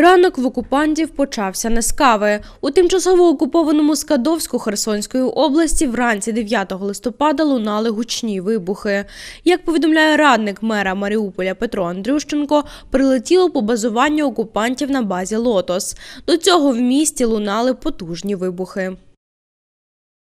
Ранок в окупантів почався не з кави. У тимчасово окупованому Скадовську Херсонської області вранці 9 листопада лунали гучні вибухи. Як повідомляє радник мера Маріуполя Петро Андрющенко, прилетіло по базуванню окупантів на базі Лотос. До цього в місті лунали потужні вибухи.